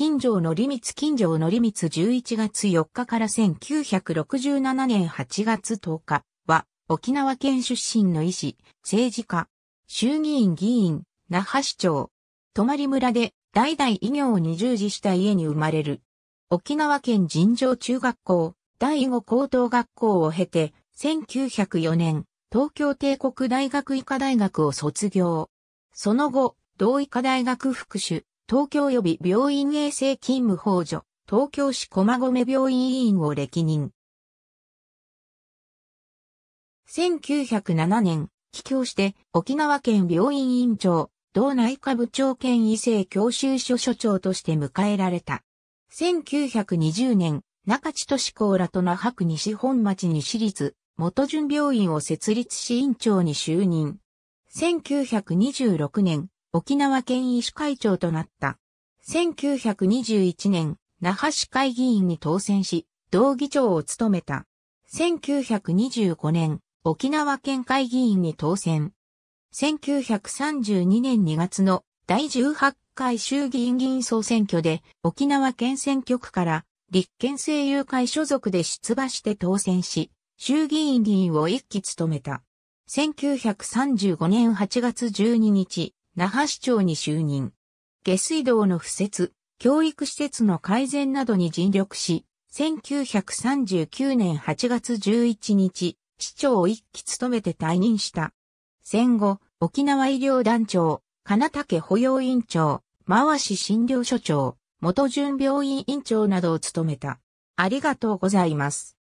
金城のりみつ金城のりみつ11月4日から1967年8月10日は沖縄県出身の医師、政治家、衆議院議員、那覇市長、泊村で代々医業に従事した家に生まれる。沖縄県尋常中学校、第五高等学校を経て、1904年、東京帝国大学医科大学を卒業。その後、同医科大学副手、東京予備病院衛生勤務法助、東京市駒込病院委員を歴任。1907年、帰郷して、沖縄県病院委員長、道内科部長兼医生教習所所長として迎えられた。1920年、中地都市高らと那覇区西本町に市立、元順病院を設立し院長に就任。1926年、沖縄県医師会長となった。1921年、那覇市会議員に当選し、同議長を務めた。1925年、沖縄県会議員に当選。1932年2月の第18回衆議院議員総選挙で沖縄県選挙区から立憲政友会所属で出馬して当選し、衆議院議員を一期務めた。1935年8月12日、那覇市長に就任。下水道の敷設、教育施設の改善などに尽力し、1939年8月11日、市長を一期務めて退任した。戦後、沖縄医療団長、金竹保養院長、回し診療所長、元準病院院長などを務めた。ありがとうございます。